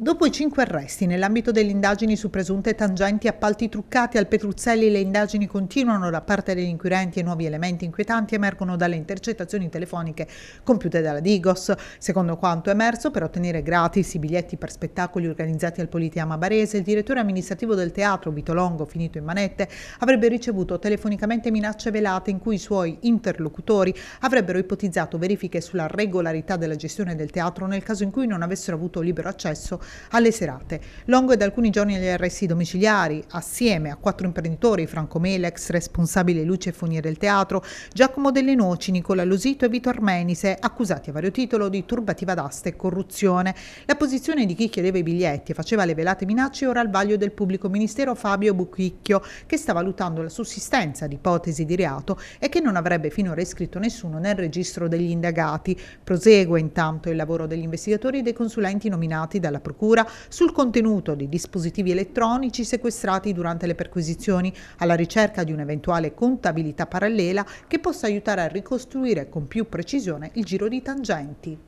Dopo i cinque arresti nell'ambito delle indagini su presunte tangenti appalti truccati al Petruzzelli, le indagini continuano da parte degli inquirenti e nuovi elementi inquietanti emergono dalle intercettazioni telefoniche compiute dalla Digos. Secondo quanto emerso, per ottenere gratis i biglietti per spettacoli organizzati al Politeama Barese, il direttore amministrativo del teatro Vito Longo, finito in manette, avrebbe ricevuto telefonicamente minacce velate in cui i suoi interlocutori avrebbero ipotizzato verifiche sulla regolarità della gestione del teatro nel caso in cui non avessero avuto libero accesso alle serate. Longo è da alcuni giorni agli arresti domiciliari, assieme a quattro imprenditori, Franco Mele, ex responsabile luce e fogniere del teatro, Giacomo Delle Noci, Nicola Lusito e Vito Armenise, accusati a vario titolo di turbativa d'asta e corruzione. La posizione di chi chiedeva i biglietti e faceva le velate minacce ora al vaglio del pubblico ministero Fabio Bucchicchio, che sta valutando la sussistenza di ipotesi di reato e che non avrebbe finora iscritto nessuno nel registro degli indagati. Prosegue intanto il lavoro degli investigatori e dei consulenti nominati dalla Procura Procura sul contenuto dei dispositivi elettronici sequestrati durante le perquisizioni, alla ricerca di un'eventuale contabilità parallela che possa aiutare a ricostruire con più precisione il giro di tangenti.